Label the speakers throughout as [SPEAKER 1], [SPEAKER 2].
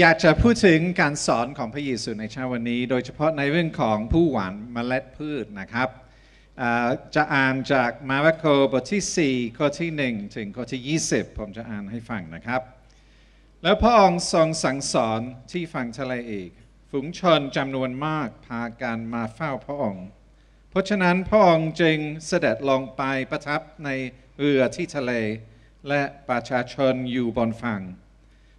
[SPEAKER 1] อยากจะพูดถึงการสอนของพระเยซูในเช้าวันนี้ โดยเฉพาะในเรื่องของผู้หวานเมล็ดพืชนะครับ จะอ่านจากมาระโกบทที่4ข้อที่ 1 ถึงข้อที่ 20 ผมจะอ่านให้ฟังนะครับ แล้วพระองค์ทรงสั่งสอนที่ฝั่งทะเลอีกฝูงชนจำนวนมากพากันมาเฝ้าพระองค์เพราะฉะนั้นพระองค์จึงเสด็จลงไปประทับในเรือที่ทะเล และประชาชนอยู่บนฝั่ง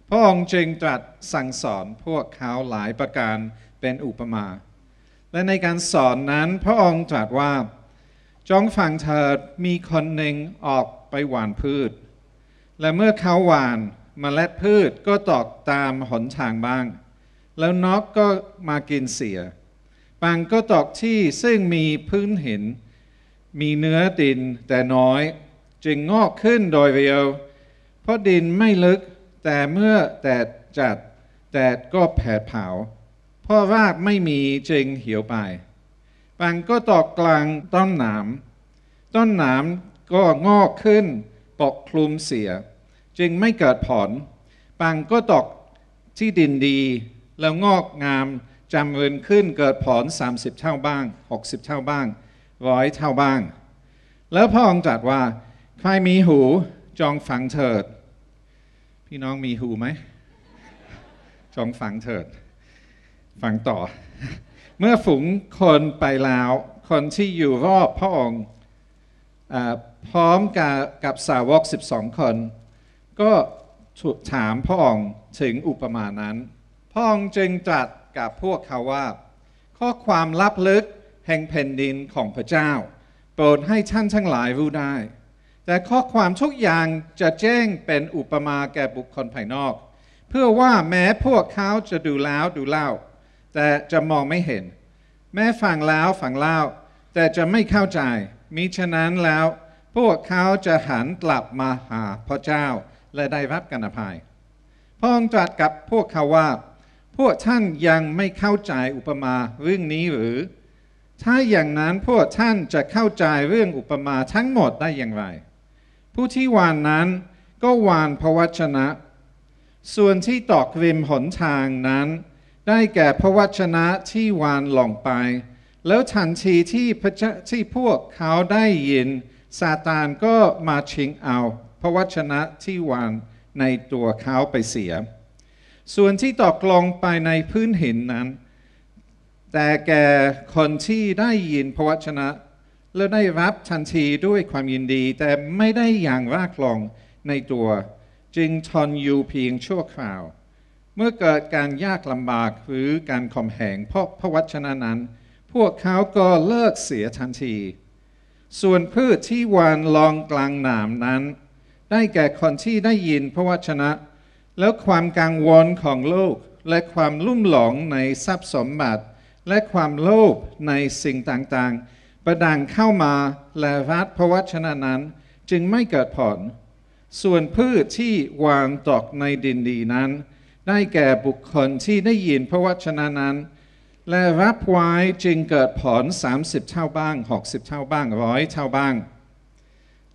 [SPEAKER 1] พระองค์จึงตรัสสั่งสอนพวกเขาหลายประการเป็นอุปมา และในการสอนนั้นพระองค์ตรัสว่าจงฟังเถิดมีคนหนึ่งออกไปหว่านพืช และเมื่อเขาหว่านมเมล็ดพืชก็ตอกตาม หนทางบ้าง แล้วนกก็มากินเสียบางก็ตอกที่ซึ่งมีพื้นหินมีเนื้อดินแต่น้อยจึงงอกขึ้นโดยเร็วเพราะดินไม่ลึกแต่เมื่อแดดจัดแดดก็แผดเผาเพราะ่าไม่มีจึงเหี่ยวไปบางก็ตอกกลางต้นหนามต้นหนามก็งอกขึ้นปกคลุมเสีย จึงไม่เกิดผลบางก็ตอกที่ดินดี แล้วงอกงามจำเริญขึ้นเกิดผล 30เท่าบ้าง60เท่าบ้างร้อยเท่าบ้าง แล้วพระองค์ัดว่าใครมีหูจองฝังเถิดพี่น้องมีหูไหมจงฟังเถิด ฟังต่อ เมื่อฝูงคนไปแล้ว คนที่อยู่รอบพระองค์พร้อมกับกับสาวก 12 คน ก็ถูกถามพระองค์ถึงอุปมานั้นพระองค์จึงตรัสกับพวกเขาว่า ข้อความลับลึกแห่งแผ่นดินของพระเจ้า โปรดให้ท่านทั้งหลายรู้ได้แต่ข้อความทุกอย่างจะแจ้งเป็นอุปมาแก่บุคคลภายนอก เพื่อว่าแม้พวกเขาจะดูแล้วดูเล่าแต่จะมองไม่เห็น แม้ฟังแล้วฟังเล่าแต่จะไม่เข้าใจ มิฉะนั้นแล้ว พวกเขาจะหันกลับมาหาพระเจ้าและได้รับกันอภัยพองค์ตรัสกับพวกเขาว่า พวกท่านยังไม่เข้าใจอุปมาเรื่องนี้หรือ ถ้าอย่างนั้นพวกท่านจะเข้าใจเรื่องอุปมาทั้งหมดได้อย่างไรผู้ที่หวานนั้นก็หวานพระวจนะ ส่วนที่ตอกริมหนทางนั้น ได้แก่พระวจนะที่หวานหลงไป แล้วทันทีที่พระที่พวกเขาได้ยินซาตานก็มาชิงเอาพระวจนะที่หวานในตัวเขาไปเสีย ส่วนที่ตอกลงไปในพื้นหินนั้น แต่แก่คนที่ได้ยินพระวจนะและได้รับทันทีด้วยความยินดีแต่ไม่ได้อย่างรากลงในตัว จึงทนอยู่เพียงชั่วคราว เมื่อเกิดการยากลำบากหรือการข่มแหงเพราะพระวจนะนั้น พวกเขาก็เลิกเสียทันที ส่วนพืชที่วานลองกลางหนามนั้น ได้แก่คนที่ได้ยินพระวจนะ แล้วความกังวลของโลกและความลุ่มหลงในทรัพย์สมบัติ และความโลภในสิ่งต่างๆประดังเข้ามาแลวัดพระวชนะนั้นจึงไม่เกิดผลส่วนพืชที่วางตอกในดินดีนั้น ได้แก่บุคคลที่ได้ยินพระวชนะนั้น และรับไว้จึงเกิดผล30เท่าบ้าง60เท่าบ้างร้อยเท่าบ้าง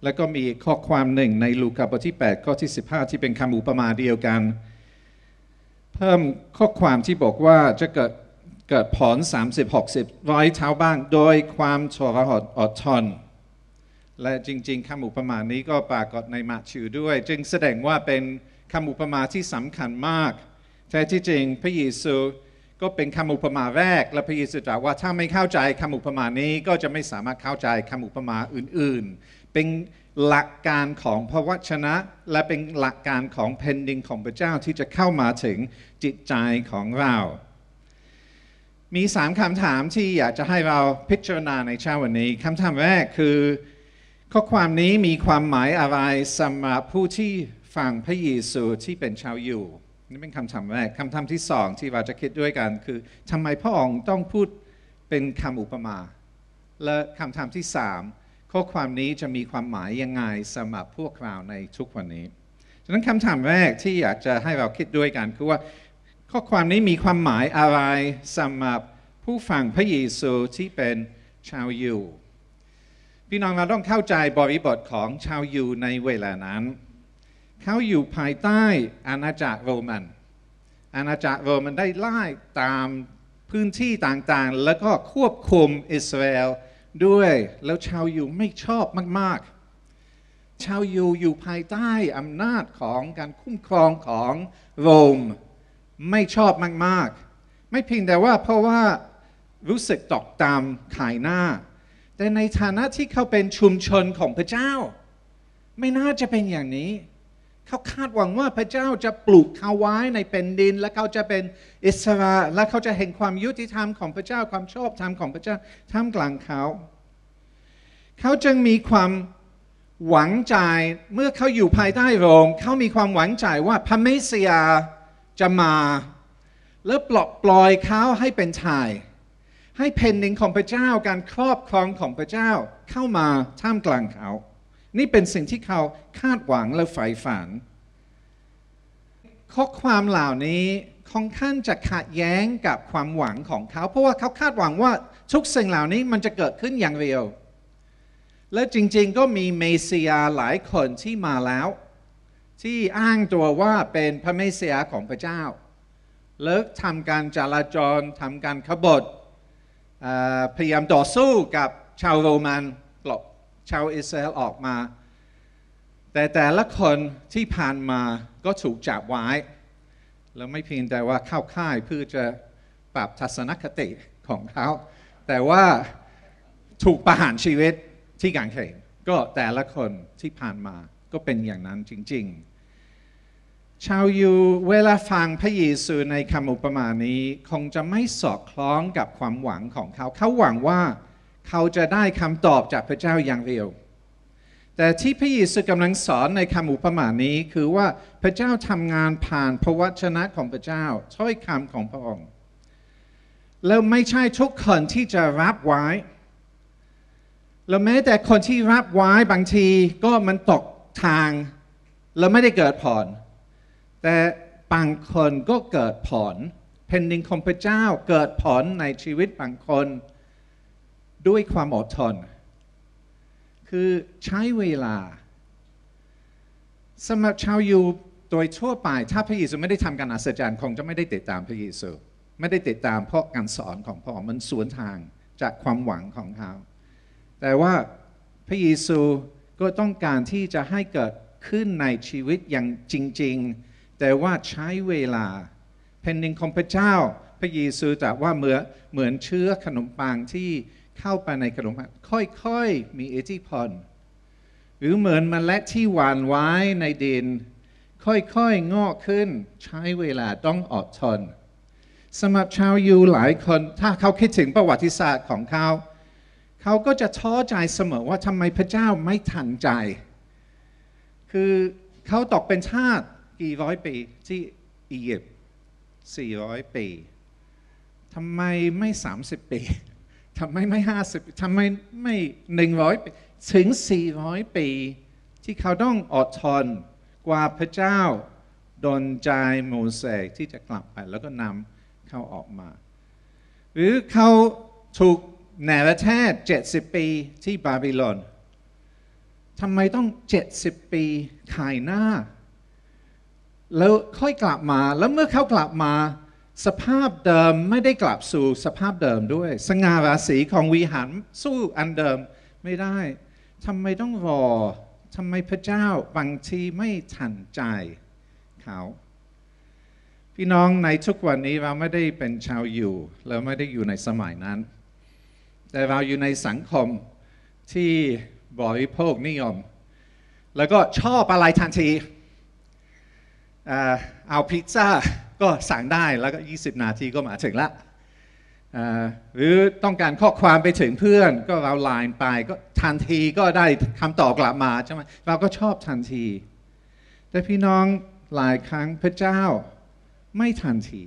[SPEAKER 1] แล้วก็มีข้อความหนึ่งในลูกาบทที่8ข้อที่ 15 ที่เป็นคำอุปมาเดียวกัน เพิ่มข้อความที่บอกว่าจะเกิดเกิดผล30-60 ร้อยเท้าบ้าง โดยความทรหดอดทนและจริงๆคำอุปมานี้ก็ปรากฏในมัทธิวด้วย จึงแสดงว่าเป็นคำอุปมาที่สำคัญมากแต่ที่จริง พระเยซูก็เป็นคำอุปมาแรก และพระเยซูตรัสว่าถ้าไม่เข้าใจคำอุปมานี้ก็จะไม่สามารถเข้าใจคำอุปมาอื่นๆ เป็นหลักการของพระวชนะ และเป็นหลักการของแผ่นดินของพระเจ้าที่จะเข้ามาถึงจิตใจของเรามีสามคำถามที่อยากจะให้เราพิจารณาในเช้าวันนี้ คำถามแรก คือข้อความนี้มีความหมายอะไรสำหรับผู้ที่ฟังพระเยซูที่เป็นชาวอยู่นี่เป็นคำถามแรกคำถามที่สองที่เราจะคิดด้วยกัน คือทำไมพระองค์ต้องพูดเป็นคำอุปมาและคำถามที่สามข้อความนี้จะมีความหมายยังไงสำหรับพวกเราในทุกวันนี้ฉะนั้นคำถามแรกที่อยากจะให้เราคิดด้วยกันคือว่าข้อความนี้มีความหมายอะไรสำหรับผู้ฟังพระเยซูที่เป็นชาวยูพี่น้องเราต้องเข้าใจบริบทของชาวยูในเวลานั้น เขาอยู่ภายใต้อาณาจักรโรมัน อาณาจักรโรมันได้ไล่ตามพื้นที่ต่างๆ แล้วก็ควบคุมอิสราเอลด้วย แล้วชาวยูไม่ชอบมากๆ ชาวยูอยู่ภายใต้อำนาจของการคุ้มครองของโรมไม่ชอบมาก ๆ ไม่เพียงแต่ว่าเพราะว่ารู้สึกตกตามขายหน้า แต่ในฐานะที่เขาเป็นชุมชนของพระเจ้า ไม่น่าจะเป็นอย่างนี้ เขาคาดหวังว่าพระเจ้าจะปลูกเขาไว้ในแผ่นดิน และเขาจะเป็นอิสระ และเขาจะเห็นความยุติธรรมของพระเจ้า ความชอบธรรมของพระเจ้าท่ามกลางเขา เขาจึงมีความหวังใจเมื่อเขาอยู่ภายใต้โรมเขามีความหวังใจว่าพระเมสยาจะมาแล้วปลอบปล่อยเขาให้เป็นชาย ให้เพนนิงของพระเจ้าการครอบครองของพระเจ้าเข้ามาท่ามกลางเขา นี่เป็นสิ่งที่เขาคาดหวังและใฝ่ฝัน ข้อความเหล่านี้ค่อนข้างจะขัดแย้งกับความหวังของเขาเพราะว่าเขาคาดหวังว่าทุกสิ่งเหล่านี้มันจะเกิดขึ้นอย่างเร็วและจริงๆก็มีเมสสิยาหลายคนที่มาแล้วที่อ้างตัวว่าเป็นพระเมสสยาของพระเจ้าเลิกทำการจราจรทำการขบฏพยายามต่อสู้กับชาวโรมันปลบชาวอิสราเอลออกมา แต่แต่ละคนที่ผ่านมาก็ถูกจับไว้ แล้วไม่เพียงแต่ว่าเข้าค่ายเพื่อจะปรับทัศนคติของเขา แต่ว่าถูกประหารชีวิตที่กางเขนก็แต่ละคนที่ผ่านมาก็เป็นอย่างนั้นจริงๆชาวยูเวลาฟังพระเยซูในคำอุปมานี้ คงจะไม่สอดคล้องกับความหวังของเขา เขาหวังว่าเขาจะได้คำตอบจากพระเจ้าอย่างเร็วแต่ที่พระเยซูกำลังสอนในคำอุปมานี้ คือว่าพระเจ้าทำงานผ่านพระวจนะของพระเจ้าถ้อยคำของพระองค์ แล้วไม่ใช่ทุกคนที่จะรับไว้แล้วแม้แต่คนที่รับไว้บางทีก็มันตกทาง แล้วไม่ได้เกิดผลแต่บางคนก็เกิดผลแผ่นดินของพระเจ้าเกิดผลในชีวิตบางคนด้วยความอดทน คือใช้เวลาสำหรับชาวยูโดยทั่วไป ถ้าพระเยซูไม่ได้ทำการอัศจรรย์คงจะไม่ได้ติดตามพระเยซูไม่ได้ติดตามเพราะการสอนของพ่อมันสวนทางจากความหวังของเขาแต่ว่าพระเยซูก็ต้องการที่จะให้เกิดขึ้นในชีวิตอย่างจริง ๆแต่ว่าใช้เวลาแผ่นดินของพระเจ้า พระเยซูตรัสว่าเหมือนเหมือนเชื้อขนมปังที่เข้าไปในขนมปังค่อยๆ มีอิทธิพลหรือเหมือนมเมล็ดที่หวานไว้ในดิน ค่อยๆงอกขึ้น ใช้เวลาต้องอดทนสำหรับชาวยูหลายคนถ้าเขาคิดถึงประวัติศาสตร์ของเขา เขาก็จะท้อใจเสมอว่าทำไมพระเจ้าไม่ทันใจ คือเขาตกเป็นทาสกี่ร้อยปีที่อียิปต์สี่ร้อยปีทำไมไม่ 30 ปีทำไมไม่ 50ทำไมไม่ 100ปีถึง400 ปีที่เขาต้องอดทนกว่าพระเจ้าดนใจโมเสกที่จะกลับไปแล้วก็นำเขาออกมา หรือเขาถูกแนวแทศ 70 ปีที่บาบิลอนทำไมต้อง 70 ปีขายหน้าแล้วค่อยกลับมาแล้วเมื่อเขากลับมา สภาพเดิมไม่ได้กลับสู่สภาพเดิมด้วย สง่าราศีของวิหารสู้อันเดิมไม่ได้ทำไมต้องรอทำไมพระเจ้าบางทีไม่ทันใจเขา พี่น้องในทุกวันนี้เราไม่ได้เป็นชาวอยู่เราไม่ได้อยู่ในสมัยนั้น แต่เราอยู่ในสังคมที่บริโภคนิยม แล้วก็ชอบอะไรทันทีเอาพิซซ่า ก็สั่งได้แล้วก็ 20 นาทีก็มาถึงละหรือต้องการข้อความไปถึงเพื่อนก็เราไลน์ไปก็ทันทีก็ได้คำตอบกลับมา ใช่ไหมเราก็ชอบทันที แต่พี่น้องหลายครั้งพระเจ้าไม่ทันที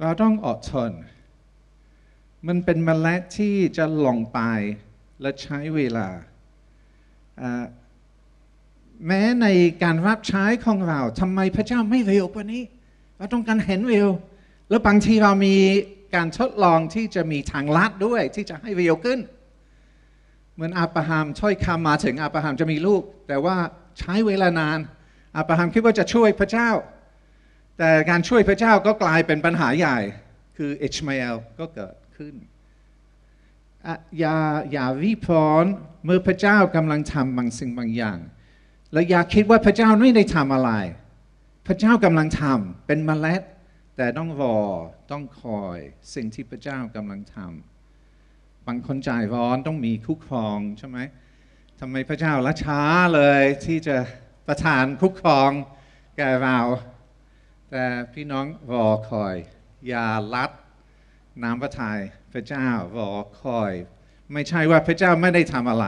[SPEAKER 1] เราต้องอดทน มันเป็นมเมล็ดที่จะหลงไปและใช้เวลาแม้ในการรับใช้ของเราทำไมพระเจ้าไม่เร็วกว่านี้เราต้องการเห็นเร็วแล้วบางทีเรามีการทดลองที่จะมีทางลัดด้วยที่จะให้เร็วขึ้น เหมือนอาบราฮัมช่วยคำมาถึงอาบราฮัมจะมีลูก แต่ว่าใช้เวลานานอาบราฮัมคิดว่าจะช่วยพระเจ้า แต่การช่วยพระเจ้าก็กลายเป็นปัญหาใหญ่ คืออิชมาเอลก็เกิดขึ้นอย่าอย่าวิพรณ์เมื่อพระเจ้ากำลังทำบางสิ่งบางอย่างเราอย่าคิดว่าพระเจ้าไม่ได้ทำอะไร พระเจ้ากำลังทำ เป็นมเมล็ดแต่ต้องรอ ต้องคอย สิ่งที่พระเจ้ากำลังทำ บางคนจายร้อนต้องมีคุกครองใช่ไหม ทำไมพระเจ้าละช้าเลย ที่จะประทานคุกครอง แก่เรา แต่พี่น้องรอคอยอย่าลัด น้ำพระทยัย พระเจ้ารอคอย ไม่ใช่ว่าพระเจ้าไม่ได้ทำอะไร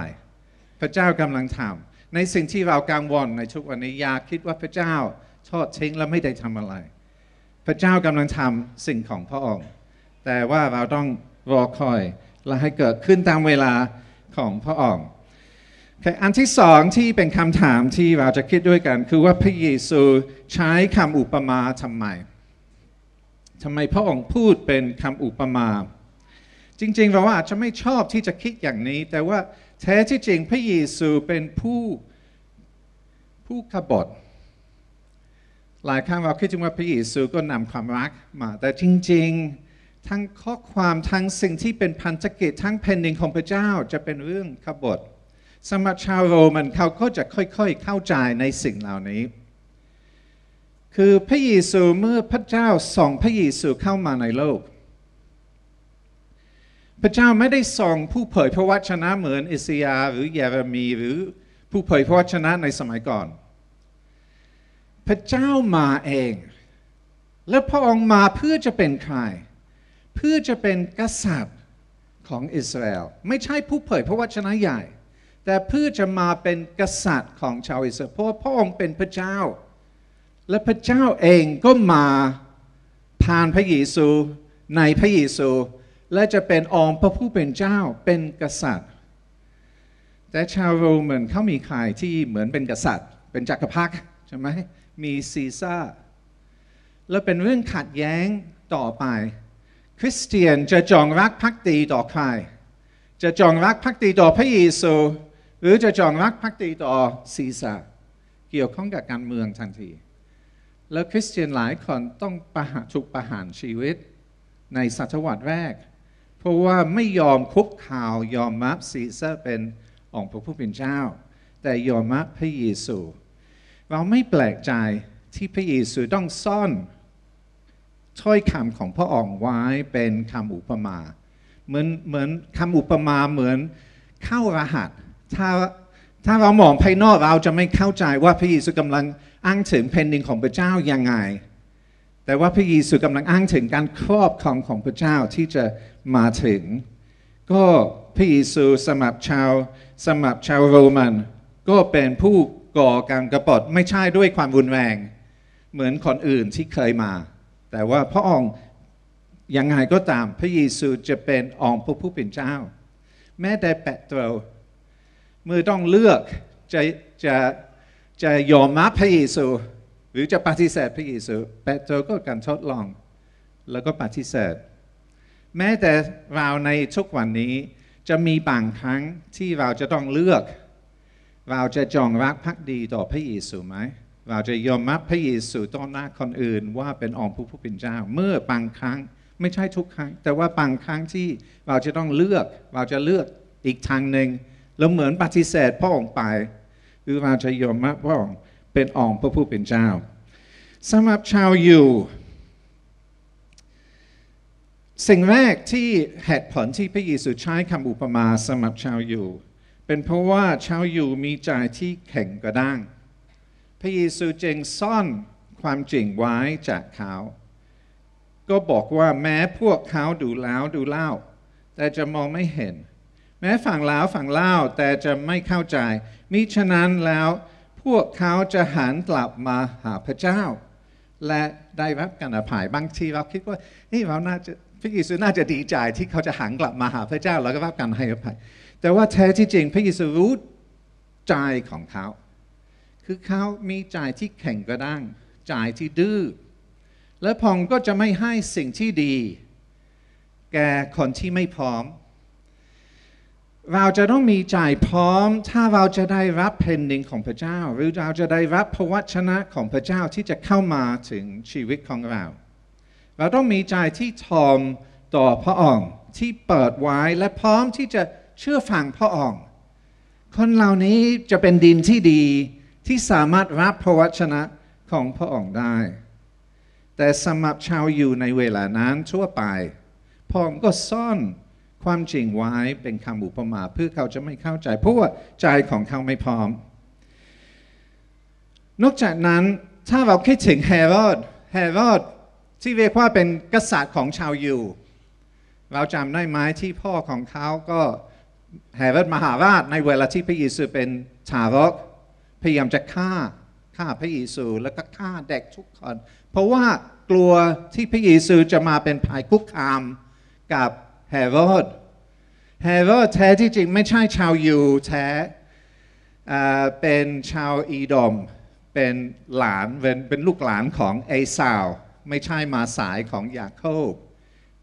[SPEAKER 1] พระเจ้ากำลังทำในสิ่งที่เรากังวลในทุกวันนี้อยากคิดว่าพระเจ้าทอดทิ้งและไม่ได้ทำอะไร พระเจ้ากำลังทำสิ่งของพระองค์แต่ว่าเราต้องรอคอยและให้เกิดขึ้นตามเวลาของพระองค์อันที่สองที่เป็นคำถามที่เราจะคิดด้วยกันคือว่าพระเยซูใช้คำอุปมาทำไมทำไมพระองค์พูดเป็นคำอุปมา จริงๆเราอาจจะไม่ชอบที่จะคิดอย่างนี้แต่ว่าแท้ที่จริงพระเยซูเป็นผู้ผู้ขบฏหลายครั้งเราคิดถึงว่าพระเยซูก็นำความรักมา แต่จริงๆทั้งข้อความทั้งสิ่งที่เป็นพันธกิจทั้งแผ่นดินของพระเจ้าจะเป็นเรื่องขบฏสมัชชาโรมันเขาก็จะค่อยๆเข้าใจในสิ่งเหล่านี้ คือพระเยซูเมื่อพระเจ้าส่งพระเยซูเข้ามาในโลกพระเจ้าไม่ได้ส่งผู้เผยพระวจนะเหมือนอิสยาหรือ เยเรมีหรือผู้เผยพระวจนะในสมัยก่อน พระเจ้ามาเอง และพระองค์มาเพื่อจะเป็นใคร เพื่อจะเป็นกษัตริย์ของอิสราเอล ไม่ใช่ผู้เผยพระวจนะใหญ่ แต่เพื่อจะมาเป็นกษัตริย์ของชาวอิสราเอล เพราะพระองค์เป็นพระเจ้า และพระเจ้าเองก็มาผ่านพระเยซูในพระเยซูและจะเป็นองค์พระผู้เป็นเจ้าเป็นกษัตริย์ แต่ชาวโรมันเขามีขายที่เหมือนเป็นกษัตริย์ เป็นจักรพรรดิใช่ไหมมีซีซ่าแล้วเป็นเรื่องขัดแย้งต่อไป คริสเตียนจะจองรักพักตีต่อใคร จะจองรักพักตีต่อพระเยซู หรือจะจองรักพักตีต่อซีซ่าเกี่ยวข้องกับการเมืองทันที แล้วคริสเตียนหลายคนต้องประหารถูกประหารชีวิตในศตวรรษแรกเพราะว่าไม่ยอมคุกข่าวยอมรับซีเซ่าเป็นองค์พระผู้เป็นเจ้า แต่ยอมรับพระเยซูเราไม่แปลกใจที่พระเยซูต้องซ่อน ถ้อยคำของพระองค์ไว้เป็นคำอุปมาเหมือนเหมือนคำอุปมาเหมือนเข้ารหัส ถ้าถ้าเรามองภายนอกเราจะไม่เข้าใจว่าพระเยซูกำลังอ้างถึงแผ่นดินของพระเจ้ายังไงแต่ว่าพระเยซูกำลังอ้างถึงการครอบครองของพระเจ้าที่จะมาถึง ก็พระเยซูสมรับชาว สมรับชาวโรมัน ก็เป็นผู้ก่อการกระปดไม่ใช่ด้วยความรุนแรง เหมือนคนอื่นที่เคยมา แต่ว่าพระองค์ยังไงก็ตามพระเยซูจะเป็นองค์พระผู้เป็นเจ้า แม้แต่เปโตรวมือต้องเลือกจะจะจะยอมรับพระเยซูหรือจะปฏิเสธพระเยซูเปโตรก็การทดลองแล้วก็ปฏิเสธ แม้แต่เราในทุกวันนี้จะมีบางครั้งที่เราจะต้องเลือกเราจะจองรักพักดีต่อพระเยซูไหมเราจะยอมรับพระเยซูต่อหน้าคนอื่นว่าเป็นองค์ผู้ผู้เป็นเจ้าเมื่อบางครั้งไม่ใช่ทุกครั้ง แต่ว่าบางครั้งที่เราจะต้องเลือก เราจะเลือกอีกทางหนึ่งแล้วเหมือนปฏิเสธพ่อองค์ไปหรือเราจะยอมรับพ่องค์เป็นองค์พระผู้เป็นเจ้าสำหรับชาวยูสิ่งแรกที่เหตุผลที่พระเยซูใช้คำอุปมาสำหรับชาวยูเป็นเพราะว่าชาวยูมีใจที่แข็งกระด้าง พระเยซูจึงซ่อนความจริงไว้จากเขาก็บอกว่าแม้พวกเขาดูแล้วดูเล่า แต่จะมองไม่เห็น แม้ฝั่งลาวฝั่งเล่าแต่จะไม่เข้าใจมิฉะนั้นแล้วพวกเขาจะหันกลับมาหาพระเจ้า และได้รับการอภัยบางทีเราคิดว่านี่เราน่าจะพระเยซูน่าจะดีใจที่เขาจะหันกลับมาหาพระเจ้าแล้วก็รับการให้อภัย แต่ว่าแท้ที่จริงพระเยซูรู้ใจของเขา คือเขามีใจที่แข็งกระด้างใจที่ดื้อและพองก็จะไม่ให้สิ่งที่ดี แก่คนที่ไม่พร้อมเราจะต้องมีใจพร้อม ถ้าเราจะได้รับเพนดิงของพระเจ้า หรือเราจะได้รับพระวชนะของพระเจ้าที่จะเข้ามาถึงชีวิตของเรา เราต้องมีใจที่ทอมต่อพระองค์ที่เปิดไว้ และพร้อมที่จะเชื่อฟังพระองค์คนเหล่านี้จะเป็นดินที่ดีที่สามารถรับพระวชนะของพระองค์ได้ แต่สำหรับชาวอยู่ในเวลานั้นทั่วไปพระองค์ก็ซ่อนความจริงไว้เป็นคำอุปมาเพื่อเขาจะไม่เข้าใจเพราะว่าใจของเขาไม่พร้อม นอกจากนั้นถ้าเราคิดถึงเฮโรดเฮโรดที่เรียกว่าเป็นกษัตริย์ของชาวยิวเราจำได้ไหมที่พ่อของเขา ก็เฮโรดมหาราช ในเวลาที่พระเยซูเป็นชารกพยายามจะฆ่าฆ่าพระเยซู แล้วก็ฆ่าเด็กทุกคน เพราะว่ากลัวที่พระเยซูจะมาเป็นภัยคุกคามกับเฮโรดเฮโรดแท้ที่จริงไม่ใช่ชาวยูแท้เป็นชาวอีดอม เป็นหลาน เป็นเป็นลูกหลานของเอสาว ไม่ใช่มาสายของยาโคบ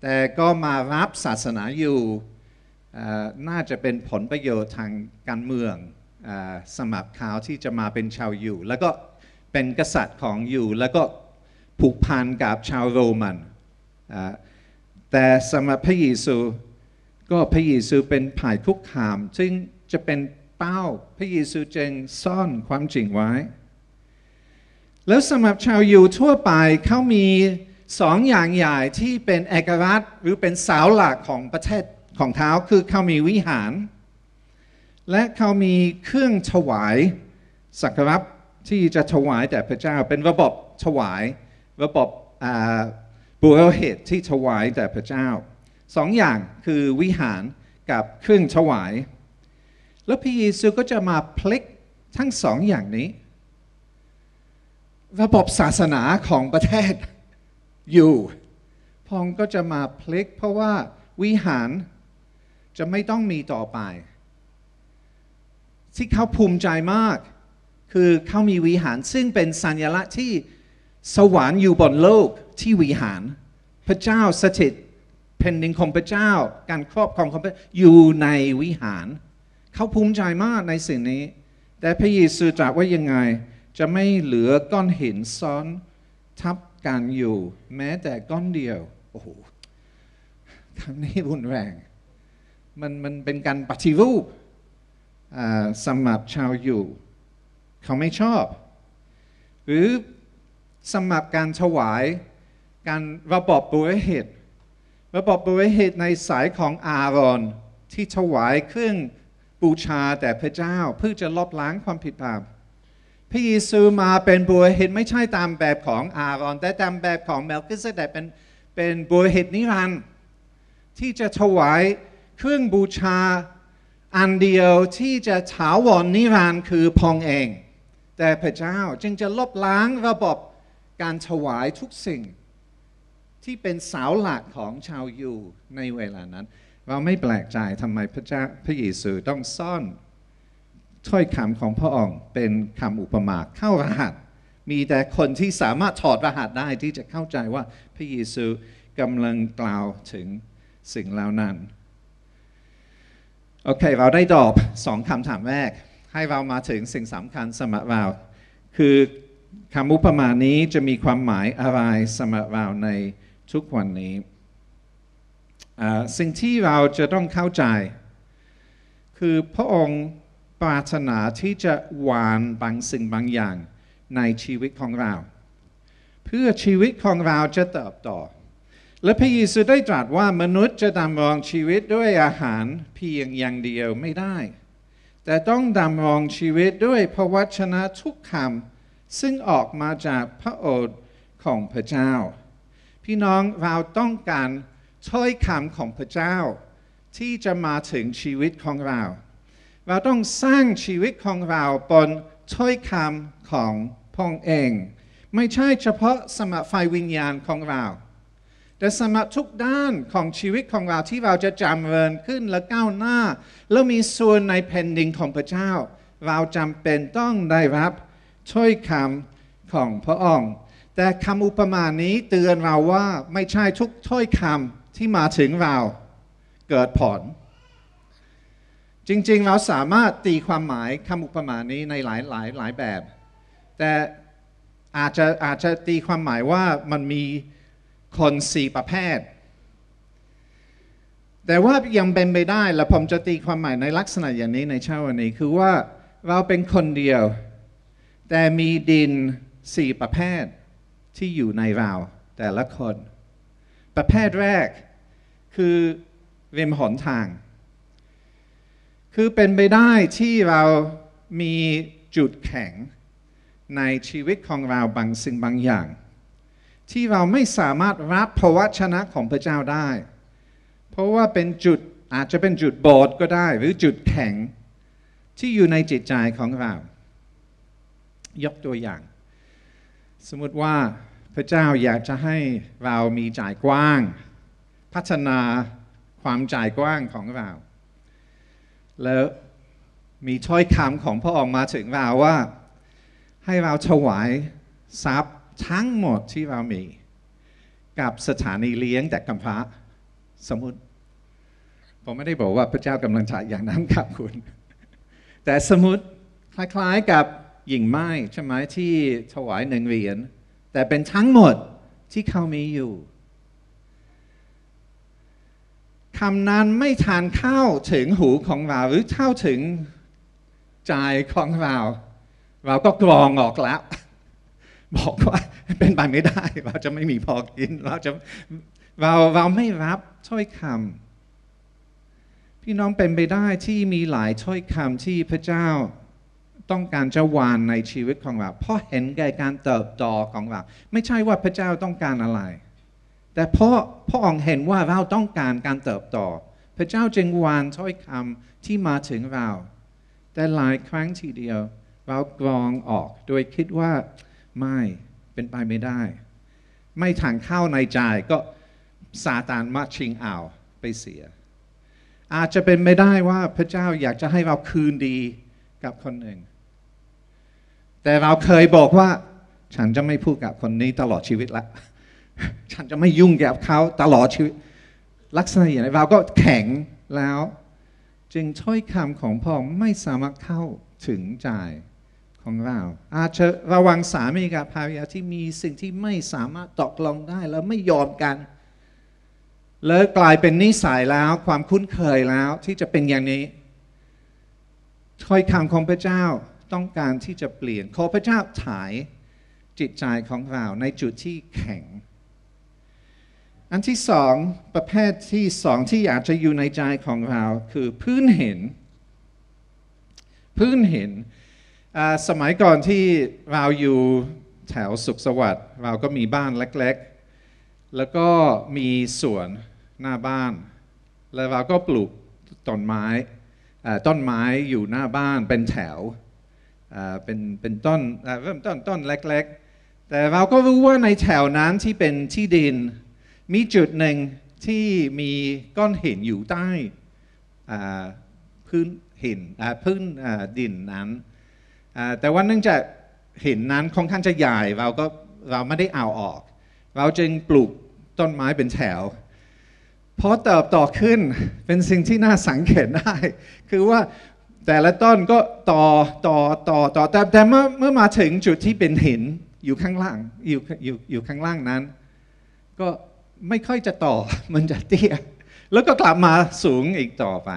[SPEAKER 1] แต่ก็มารับศาสนาอยู่น่าจะเป็นผลประโยชน์ทางการเมืองอสมัครขขาวที่จะมาเป็นชาวยูแล้วก็เป็นกษัตริย์ของยูแล้วก็ผูกพันกับชาวโรมันแต่สำหรับพระเยซูก็พระเยซูเป็นผ่ายคุกขามซึ่งจะเป็นเป้าพระเยซูจึงซ่อนความจริงไว้ แล้วสำหรับชาวยูทั่วไปเขา มีสองอย่างใหญ่ที่เป็นเอกลักษณ์หรือเป็นสาวหลักของประเทศของเท้าคือเขามีวิหาร และเขามีเครื่องถวายสักการะที่จะถวายแต่พระเจ้าเป็นระบบถวายระบบบุญเหตุที่ถวายแต่พระเจ้าสองอย่างคือวิหารกับเครื่องถวายแล้วพระเยซูก็จะมาพลิกทั้งสองอย่างนี้ ระบบศาสนาของประเทศอยู่พองก็จะมาพลิกเพราะว่าวิหารจะไม่ต้องมีต่อไป ที่เขาภูมิใจมาก คือเขามีวิหารซึ่งเป็นสัญลักษณ์ที่สวรรค์อยู่บนโลกที่วิหาร พระเจ้าสถิตแผ่นดินของพระเจ้า การครอบครองของพระอยู่ในวิหาร เขาภูมิใจมากในสิ่งนี้แต่พระเยซูตรัสว่ายังไงจะไม่เหลือก้อนหินซ้อนทับกันอยู่ แม้แต่ก้อนเดียวโอ้โหคำนี้รุนแรงมันมันเป็นการปฏิรูปสำหรับชาวอยู่ เขาไม่ชอบ หรือสำหรับการถวายการระบอบปุโเหตุระบอบปุโเหตุในสายของอาโรนที่ถวายเครื่องบูชาแต่พระเจ้าเพื่อจะลบล้างความผิดบาปพระเยซูมาเป็นบุเหตุไม่ใช่ตามแบบของอารอนแต่ตามแบบของเมลคิสเดเป็นเป็นบุเหตุนิรันดร์ที่จะถวายเครื่องบูชาอันเดียวที่จะถาวรนิรันดร์คือพองเอง แต่พระเจ้าจึงจะลบล้างระบบการถวายทุกสิ่งที่เป็นสาวหลักของชาวยูในเวลานั้น เราไม่แปลกใจทำไมพระเจ้าพระเยซูต้องซ่อนถ้อยคำของพระองค์เป็นคำอุปมาเข้ารหัส มีแต่คนที่สามารถถอดรหัสได้ที่จะเข้าใจว่าพระเยซูกำลังกล่าวถึงสิ่งเหล่านั้นโอเคเราได้ตอบสองคำถามแรกให้เรามาถึงสิ่งสำคัญสัครบเราคือคำอุปมานี้จะมีความหมายอะไรสำหรับเราในทุกวันนี้ สิ่งที่เราจะต้องเข้าใจ คือพระองค์ปรารถนาที่จะหวานบางสิ่งบางอย่างในชีวิตของเรา เพื่อชีวิตของเราจะเติบโตและพระเยซูได้ตรัสว่ามนุษย์จะดำรงชีวิตด้วยอาหารเพียงอย่างเดียวไม่ได้ แต่ต้องดำรงชีวิตด้วยพระวจนะทุกคำซึ่งออกมาจากพระโอษฐ์ของพระเจ้า พี่น้องเราต้องการถ้อยคำของพระเจ้า ที่จะมาถึงชีวิตของเรา เราต้องสร้างชีวิตของเราบนถ้อยคำของพงเองไม่ใช่เฉพาะสมะไฟวิญญาณของเรา แต่สมะทุกด้านของชีวิตของเรา ที่เราจะจำเริญขึ้นและก้าวหน้า แล้วมีส่วนในแผ่นดินของพระเจ้าเราจำเป็นต้องได้รับถ้อยคำของพระองค์แต่คำอุปมานี้เตือนเราว่าไม่ใช่ทุกถ้อยคำที่มาถึงเราเกิดผลจริง ๆ เราสามารถตีความหมายคำอุปมานี้ในหลายหลายหลายแบบ แต่อาจจะอาจจะตีความหมายว่ามันมีคนสี่ประเภท แต่ว่ายังเป็นไปได้และผมจะตีความหมายในลักษณะอย่างนี้ในเช้าวันนี้ คือว่าเราเป็นคนเดียวแต่มีดินสี่ประเภทที่อยู่ในเราแต่ละคน ประเภทแรกคือริมหนทาง คือเป็นไปได้ที่เรามีจุดแข็งในชีวิตของเราบางสิ่งบางอย่าง ที่เราไม่สามารถรับพระวชนะของพระเจ้าได้ เพราะว่าเป็นจุดอาจจะเป็นจุดบอดก็ได้ หรือจุดแข็งที่อยู่ในจิตใจของเรายกตัวอย่าง สมมติว่าพระเจ้าอยากจะให้เรา มีใจกว้าง พัฒนาความใจกว้างของเรา แล้วมีถ้อยคำของพระองค์มาถึงเราว่าให้เราถวายทรัพย์ทั้งหมดที่เรามี กับสถานีเลี้ยงแต่กำพร้าสมมติ ผมไม่ได้บอกว่าพระเจ้ากำลังจะอย่างนั้นครับคุณ แต่สมมติคล้ายๆกับหญิงไม้ใช่ไหมที่ถวายหนึ่งเหรียญแต่เป็นทั้งหมดที่เขามีอยู่คำนั้นไม่ทานเข้าถึงหูของเราหรือเข้าถึงใจของเรา เราก็กรองออกแล้ว บอกว่าเป็นไปไม่ได้ เราจะไม่มีพอกินเราจะเราเราไม่รับถ้อยคำพี่น้องเป็นไปได้ที่มีหลายถ้อยคำที่พระเจ้าต้องการจะวานในชีวิตของเรา เพราะเห็นแก่การเติบโตของเราไม่ใช่ว่าพระเจ้าต้องการอะไร แต่เพราะพระองค์เห็นว่าเราต้องการการเติบโตพระเจ้าจึงวานถ้อยคำที่มาถึงเรา แต่หลายครั้งทีเดียวเรากรองออก โดยคิดว่าไม่เป็นไปไม่ได้ ไม่ทางเข้าในใจ ก็ซาตานมาชิงเอาไปเสีย อาจจะเป็นไม่ได้ว่าพระเจ้าอยากจะให้เราคืนดีกับคนหนึ่งแต่เราเคยบอกว่าฉันจะไม่พูดกับคนนี้ตลอดชีวิตละ ฉันจะไม่ยุ่งกับเขาตลอดชีวิต ลักษณะอย่างไรเราก็แข็งแล้ว จึงถ้อยคำของพ่อไม่สามารถเข้าถึงใจของเรา อาจจะระวังสามีกับภรรยาที่มีสิ่งที่ไม่สามารถตกลงได้แล้วไม่ยอมกัน แล้วกลายเป็นนิสัยแล้วความคุ้นเคยแล้วที่จะเป็นอย่างนี้ถ้อยคำของพระเจ้าต้องการที่จะเปลี่ยนขอพระเจ้าถ่ายจิตใจของเราในจุดที่แข็ง อันที่สองประเภทที่สองที่อยากจะอยู่ในใจของเรา คือพื้นเห็น พื้นเห็น สมัยก่อนที่เราอยู่แถวสุขสวัสดิ์เราก็มีบ้านเล็ก ๆ แล้วก็มีสวนหน้าบ้าน แล้วเราก็ปลูกต้นไม้ ต้นไม้อยู่หน้าบ้านเป็นแถวเป็นเป็นต้นเริ่มต้นต้น เล็กๆ แต่เราก็รู้ว่าในแถวนั้นที่เป็นที่ดินมีจุดหนึ่งที่มีก้อนหินอยู่ใต้พื้นหินพื้นดินนั้นแต่ว่าเนื่องจากหินนั้นค่อนข้างจะใหญ่เราก็เราไม่ได้เอาออก เราจึงปลูกต้นไม้เป็นแถวพอเติบโตขึ้นเป็นสิ่งที่น่าสังเกตได้คือว่าแต่ละต้นก็ต่อต่อต่อต่อแต่แต่เมื่อเมื่อมาถึงจุดที่เป็นหินอยู่ข้างล่างอยู่อยู่อยู่ข้างล่างนั้น ก็ไม่ค่อยจะต่อมันจะเตี้ยแล้วก็กลับมาสูงอีกต่อไป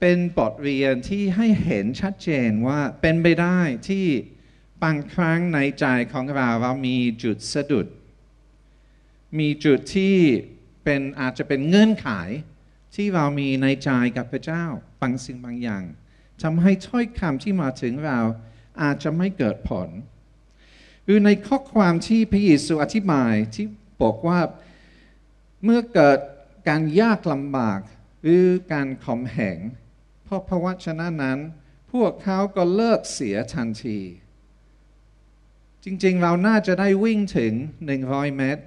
[SPEAKER 1] เป็นบทเรียนที่ให้เห็นชัดเจนว่าเป็นไปได้ที่บางครั้งในใจของเราเรามีจุดสะดุด มีจุดที่เป็นอาจจะเป็นเงื่อนไขที่เรามีในใจกับพระเจ้าางสิ่งบางอย่างทำให้ถ้อยคำที่มาถึงเราอาจจะไม่เกิดผลหรือในข้อความที่พระเยซูอธิบายที่บอกว่าเมื่อเกิดการยากลำบากหรือการขมแหงเพราะพระวจนะนั้นพวกเขาก็เลิกเสียทันที จริง ๆ เราน่าจะได้วิ่งถึง 100 เมตร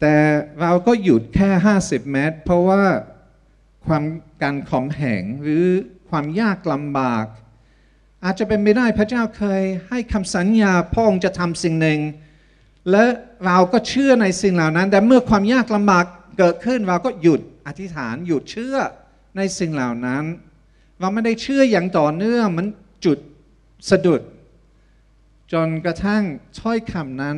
[SPEAKER 1] แต่เราก็หยุดแค่ 50 เมตร เพราะว่าความการขอมแหงหรือความยากลำบาก อาจจะเป็นไม่ได้พระเจ้าเคยให้คำสัญญาพ่องค์จะทำสิ่งหนึ่ง และเราก็เชื่อในสิ่งเหล่านั้น แต่เมื่อความยากลำบากเกิดขึ้นเราก็หยุดอธิษฐาน หยุดเชื่อในสิ่งเหล่านั้นเราไม่ได้เชื่ออย่างต่อเนื่องมันจุดสะดุด จนกระทั่งถ้อยคำนั้น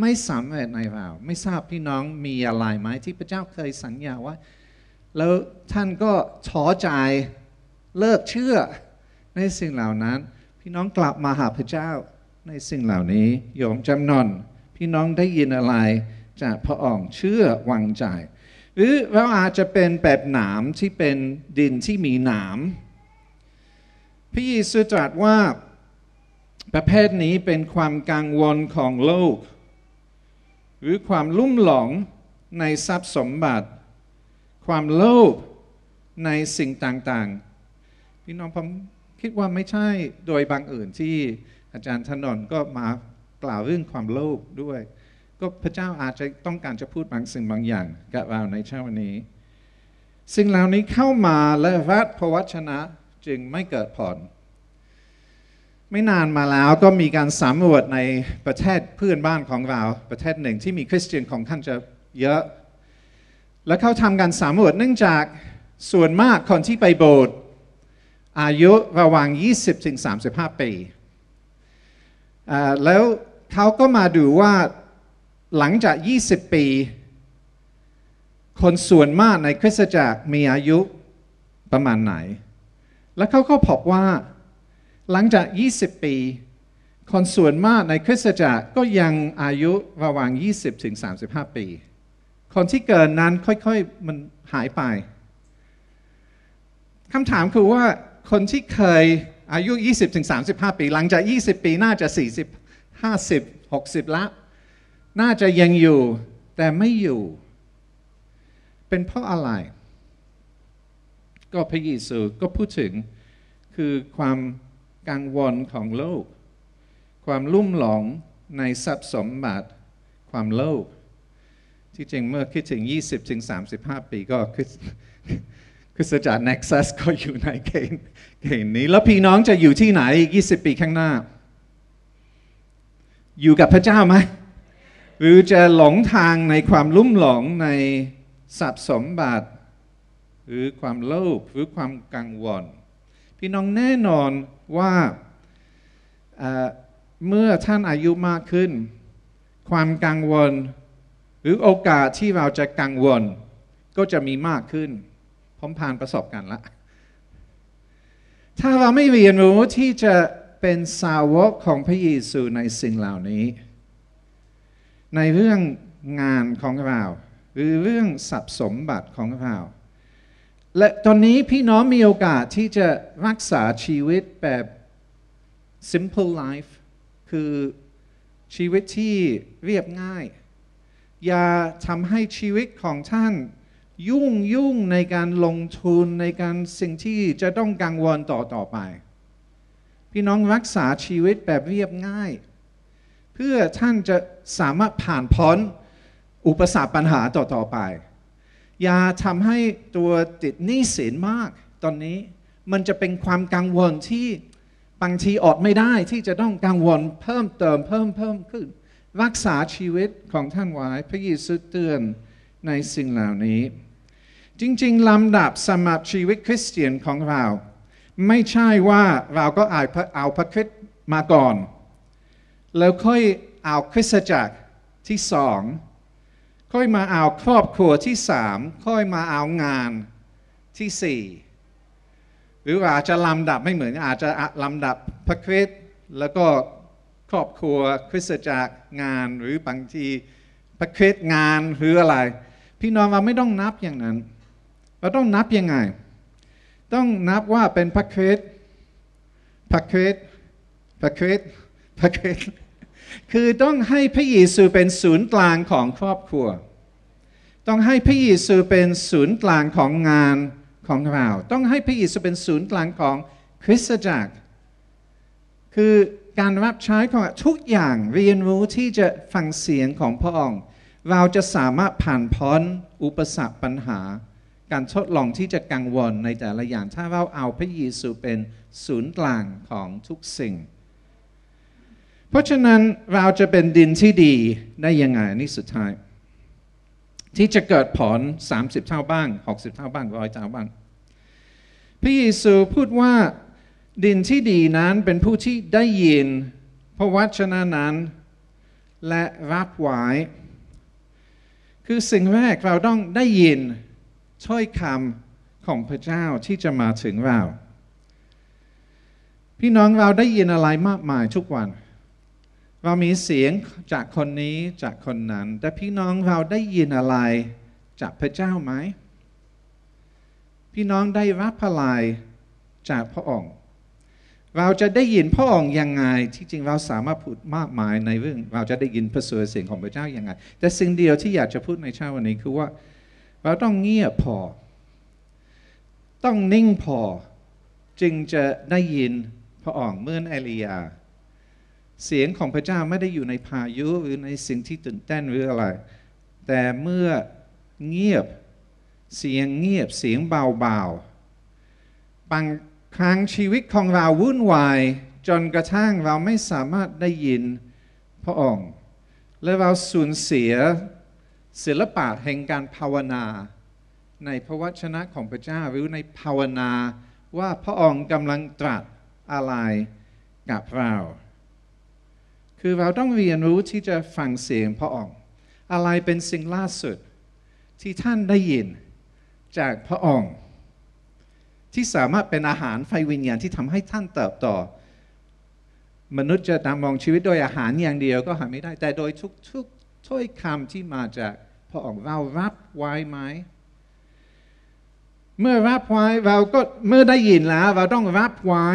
[SPEAKER 1] ไม่สำเร็จในเราไม่ทราบพี่น้องมีอะไรไหมที่พระเจ้าเคยสัญญาว่าแล้วท่านก็ชอใจเลิกเชื่อในสิ่งเหล่านั้น พี่น้องกลับมาหาพระเจ้าในสิ่งเหล่านี้โยมจำนน พี่น้องได้ยินอะไร จากพระองค์เชื่อวางใจหรือเราอาจจะเป็นแบบหนามที่เป็นดินที่มีหนามพระเยซูตรัสว่าประเภทนี้เป็นความกังวลของโลก หรือความลุ่มหลงในทรัพย์สมบัติความโลภในสิ่งต่างๆ พี่น้องผมคิดว่าไม่ใช่ โดยบางอื่นที่อาจารย์ถนนก็มากล่าวเรื่องความโลภด้วย ก็พระเจ้าอาจจะต้องการจะพูดบางสิ่งบางอย่างกับเราในเช้าวันนี้สิ่งเหล่านี้เข้ามาและวัดพวชนะจึงไม่เกิดผลไม่นานมาแล้วก็มีการสำรวจในประเทศเพื่อนบ้านของเราประเทศหนึ่งที่มีคริสเตียนของท่านจะเยอะและเขาทำการสำรวจเนื่องจากส่วนมากคนที่ไปโบสถ์อายุระหว่าง 20-35 ปี แล้วเขาก็มาดูว่าหลังจาก 20 ปี คนส่วนมากในคริสตจักรมีอายุประมาณไหน แล้วเขาก็พบว่าหลังจาก 20 ปี คนส่วนมากในคริสตจักรก็ยังอายุระหว่าง20-35 ปีคนที่เกิดนั้นค่อย ๆมันหายไป คำถามคือว่าคนที่เคยอายุ 20-35 ปี หลังจาก 20 ปี น่าจะ 40 50 60 ละ น่าจะยังอยู่ แต่ไม่อยู่ เป็นเพราะอะไร ก็พระเยซูก็พูดถึงคือความกังวลของโลก ความลุ่มหลงในทรัพย์สมบัติความโลภที่จริงเมื่อคิดถึง 20 ถึง 35 ปีก็คือคือสจเน็กซัสก็อยู่ในเกณฑ์เกณฑ์นี้ แล้วพี่น้องจะอยู่ที่ไหนอีก20 ปีข้างหน้า อยู่กับพระเจ้าไหม หรือจะหลงทางในความลุ่มหลงในทรัพย์สมบัติ หรือความโลภหรือความกังวล พี่น้องแน่นอนว่าเมื่อท่านอายุมากขึ้น ความกังวลหรือโอกาสที่เราจะกังวลก็จะมีมากขึ้นผมผ่านประสบการณ์ละถ้าเราไม่เรียนรู้ที่จะเป็นสาวกของพระเยซูในสิ่งเหล่านี้ ในเรื่องงานของเราหรือเรื่องสับสมบัติของเราและตอนนี้พี่น้องมีโอกาสที่จะรักษาชีวิตแบบ simple life คือชีวิตที่เรียบง่ายอย่าทำให้ชีวิตของท่าน ยุ่งยุ่งในการลงทุนในการสิ่งที่จะต้องกังวลต่อต่อไป พี่น้องรักษาชีวิตแบบเรียบง่าย เพื่อท่านจะสามารถผ่านพ้น อุปสรรคปัญหาต่อต่อไป อย่าทำให้ตัวติดหนี้สินมากตอนนี้ มันจะเป็นความกังวลที่บางทีอดไม่ได้ที่จะต้องกังวลเพิ่มเติมเพิ่มเพิ่มขึ้นรักษาชีวิตของท่านไว้พระเยซูเตือนในสิ่งเหล่านี้ จริงๆลำดับสำหรับชีวิตคริสเตียนของเรา ไม่ใช่ว่าเราก็อาเอาพระคริสต์มาก่อน แล้วค่อยเอาคริสตจักรที่สองค่อยมาเอาครอบครัวที่สามค่อยมาเอางานที่สี่หรือว่าจจะลำดับไม่เหมือนอาจจะลำดับพระคริสต์แล้วก็ครอบครัวคริสตจักรงานหรือบางทีประเทศงานหรืออะไร พี่น้องเราไม่ต้องนับอย่างนั้นเราต้องนับยังไง ต้องนับว่าเป็นพระคทศตพระคทศตพระคทศตพระคทศตคือต้องให้พระเยซูเป็นศูนย์กลางของครอบครัว ต้องให้พระเยซูเป็นศูนย์กลางของงานของเราต้องให้พระเยซูเป็นศูนย์กลางของคริสตจักรคือการรับใช้ของทุกอย่างเรียนรู้ที่จะฟังเสียงของพระองค์เราจะสามารถผ่านพ้นอุปสรรคปัญหา การทดลองที่จะกังวลในแต่ละอย่างถ้าเราเอาพระเยซูเป็นศูนย์กลางของทุกสิ่ง เพราะฉะนั้นเราจะเป็นดินที่ดีได้ยังไงนี่สุดท้าย ที่จะเกิดผล 30 เท่าบ้าง 60 เท่าบ้างร้อยเท่าบ้าง พระเยซูพูดว่าดินที่ดีนั้นเป็นผู้ที่ได้ยินพระวจนะนั้น และรับไว้คือสิ่งแรก เราต้องได้ยินถ้อยคำของพระเจ้าที่จะมาถึงเราพี่น้องเราได้ยินอะไรมากมายทุกวัน เรามีเสียงจากคนนี้จากคนนั้นแต่พี่น้องเราได้ยินอะไรจากพระเจ้าไหมพี่น้องได้รับอะไรจากพระองค์เราจะได้ยินพระองค์ยังไง ที่จริงเราสามารถพูดมากมายในเรื่อง เราจะได้ยินพระสุรเสียงของพระเจ้ายังไงแต่สิ่งเดียวที่อยากจะพูดในเช้าวันนี้ คือว่าเราต้องเงียบพอ ต้องนิ่งพอจึงจะได้ยินพระองค์เมื่อนเอลียา เสียงของพระเจ้าไม่ได้อยู่ในพายุหรือในสิ่งที่ตื่นเต้นหรืออะไร แต่เมื่อเงียบเสียงเงียบเสียงเบาๆบางครั้งชีวิตของเราวุ่นวายจนกระทั่งเราไม่สามารถได้ยินพระองค์และเราสูญเสียศิลปะแห่งการภาวนา ในพระวจนะของพระเจ้าหรือในภาวนาว่าพระองค์กำลังตรัสอะไรกับเรา คือเราต้องเรียนรู้ที่จะฟังเสียงพระองค์อะไรเป็นสิ่งล่าสุดที่ท่านได้ยินจากพระองค์ที่สามารถเป็นอาหารไฟวิญญาณที่ทำให้ท่านเติบโตมนุษย์จะนำมองชีวิตโดยอาหารอย่างเดียว ก็หาไม่ได้แต่โดยทุกๆถ้อยคำที่มาจากพระองค์เรารับไว้ไหม เมื่อรับไว้เราก็เมื่อได้ยินแล้ว เราต้องรับไว้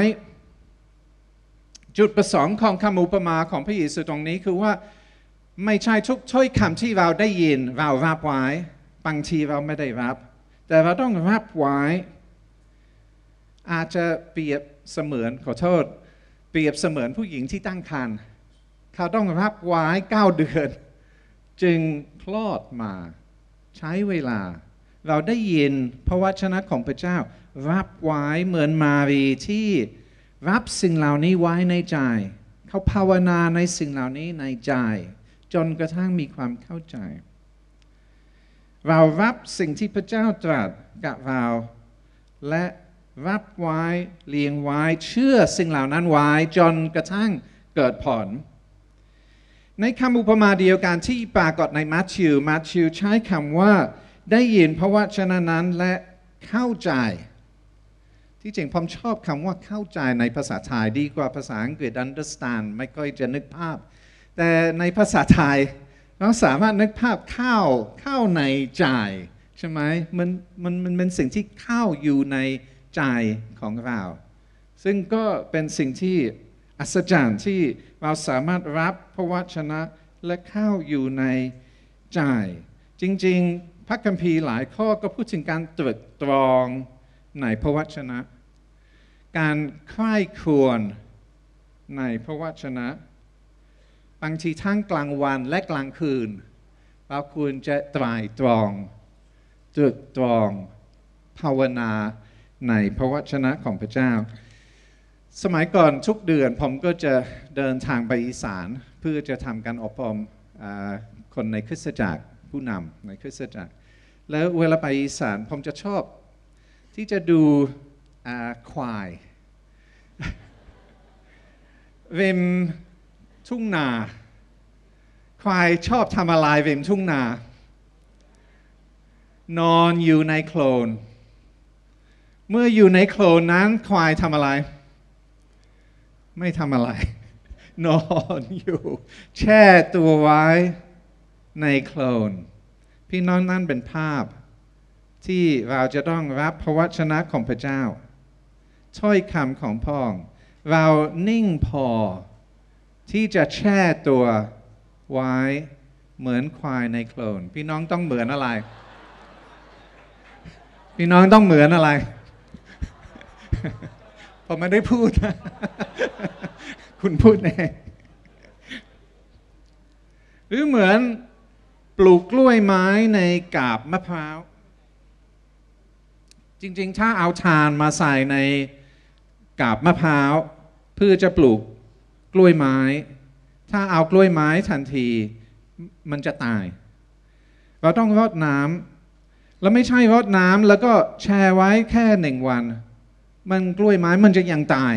[SPEAKER 1] จุดประสงค์ของคำอุปมาของพระเยซูตรงนี้คือว่าไม่ใช่ทุกถ้อยคำที่เราได้ยินเรารับไว้ บางทีเราไม่ได้รับ แต่เราต้องรับไว้อาจจะเปรียบเสมือนขอโทษ เปรียบเสมือนผู้หญิงที่ตั้งครรภ์เขาต้องรับไว้าเดือน จึงคลอดมา ใช้เวลา เราได้ยินพระวจนะของพระเจ้า รับไว้ เหมือนมารีที่รับสิ่งเหล่านี้ไว้ในใจ เขาภาวนาในสิ่งเหล่านี้ในใจ จนกระทั่งมีความเข้าใจ เรารับสิ่งที่พระเจ้าตรัสกับเราและรับไว้เลี้ยงไว้ เชื่อ สิ่งเหล่านั้นไว้จนกระทั่งเกิดผลในคำอุปมาเดียวกันที่ปรากฏในมัทธิวมัทธิวใช้คำว่าได้ยินพระวจนะนั้นและเข้าใจ ที่จริงผมชอบคำว่าเข้าใจในภาษาไทยดีกว่าภาษาอังกฤษ understand ไม่ค่อยจะนึกภาพ แต่ในภาษาไทยเราสามารถนึกภาพเข้าเข้าในใจ ใช่ไหมมันมันมันเป็นสิ่งที่เข้าอยู่ในใจ ของเรา ซึ่งก็เป็นสิ่งที่อัศจรรย์ที่เราสามารถรับพระวจนะและเข้าอยู่ในใจ จริงๆ พระคัมภีร์หลายข้อก็พูดถึงการตรึกตรองในพระวจนะ การใคร่ควรในพระวจนะบางทีทั้งกลางวันและกลางคืนเราควรจะตรายตรอง ตรึกตรองภาวนาในพระวจนะของพระเจ้า สมัยก่อนทุกเดือน ผมก็จะเดินทางไปอีสานเพื่อจะทำการอบรมคนในคริสตจักร ผู้นำในคริสตจักร แล้วเวลาไปอีสานผมจะชอบที่จะดูควาย เวมทุ่งนา ควายชอบทำอะไรเวมทุ่งนา นอนอยู่ในโคลนเมื่ออยู่ในโคลนนั้นควายทำอะไร ไม่ทำอะไร นอนอยู่ แช่ตัวไว้ในโคลน พี่น้องนั่นเป็นภาพ ที่เราจะต้องรับพระวจนะของพระเจ้าถ้อยคำของพ่อง เรานิ่งพอ ที่จะแช่ตัวไว้เหมือนควายในโคลน พี่น้องต้องเหมือนอะไร พี่น้องต้องเหมือนอะไรผมไม่ได้พูด คุณพูดแน่หรือเหมือนปลูกกล้วยไม้ในกาบมะพร้าว จริงๆ ถ้าเอาชานมาใส่ในกาบมะพร้าวเพื่อจะปลูกกล้วยไม้ ถ้าเอากล้วยไม้ทันที มันจะตาย เราต้องรดน้ำแล้วไม่ใช่รดน้ำแล้วก็แช่ไว้แค่หนึ่งวันมันกล้วยไม้มันจะยังตาย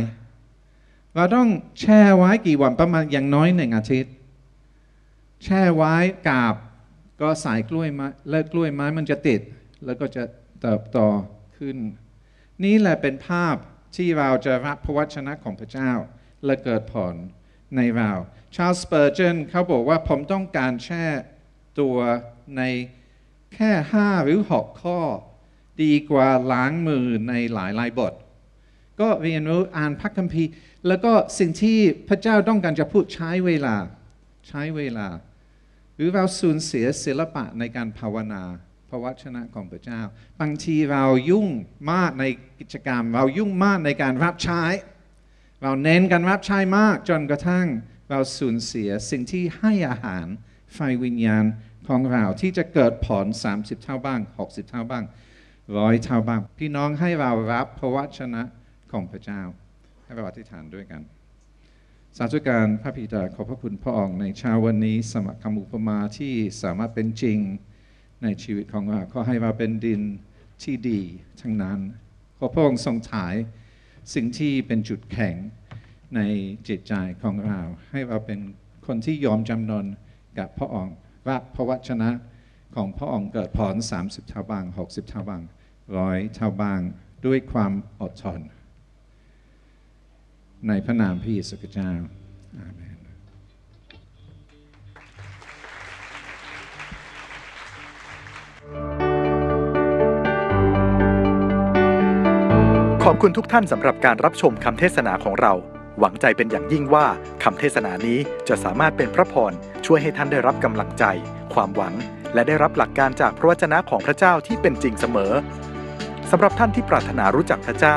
[SPEAKER 1] เราต้องแช่ไว้กี่วันประมาณอย่างน้อยหนึ่งอาทิตย์ แช่ไว้กาบก็สายกล้วยไม้แล้วกล้วยไม้มันจะติด แล้วก็จะเติบโตขึ้น นี่แหละเป็นภาพที่เราจะรับพระวจนะของพระเจ้าและเกิดผลในเราชาลสเปอร์เจนเขาบอกว่า ผมต้องการแช่ตัวในแค่ห้าหรือกข้อ ดีกว่าล้างมือในหลายหลายบทก็เรียนรู้อ่านพระคัมภีร์แล้วก็สิ่งที่พระเจ้าต้องการจะพูดใช้เวลาใช้เวลา หรือเราสูญเสียศิลปะในการภาวนาพระวชนะของพระเจ้า บางทีเรายุ่งมากในกิจกรรมเรายุ่งมากในการรับใช้ เราเน้นการรับใช้มากจนกระทั่งเราสูญเสียสิ่งที่ให้อาหารไฟวิญญาณของเรา ที่จะเกิดผล30 เท่าบ้าง 60 เท่าบ้างร้อยเท่าบ้างพี่น้องให้เรารับพระวชนะของพระเจ้าให้เราอธิษฐานด้วยกัน สาธุการพระพิดาขอพระคุณพระองค์ในเช้าวันนี้ สมัครคำอุปมาที่สามารถเป็นจริงในชีวิตของเราขอให้เราเป็นดินที่ดีทั้งนั้น ขอพระองค์ทรงถ่ายสิ่งที่เป็นจุดแข็งในจิตใจของเราให้เราเป็นคนที่ยอมจำนนกับพระองค์รับพระวชนะของพระองค์เกิดผล30ิทชาบาง 60ิทชาบางร้อยชทวาบางด้วยความอดทนในพระนามพระเยซูคริสต์เจ้าอาเมนขอบคุณทุกท่านสำหรับการรับชมคำเทศนาของเรา หวังใจเป็นอย่างยิ่งว่าคำเทศนานี้จะสามารถเป็นพระพร ช่วยให้ท่านได้รับกำลังใจ ความหวัง และได้รับหลักการจากพระวจนะของพระเจ้าที่เป็นจริงเสมอสำหรับท่านที่ปรารถนารู้จักพระเจ้า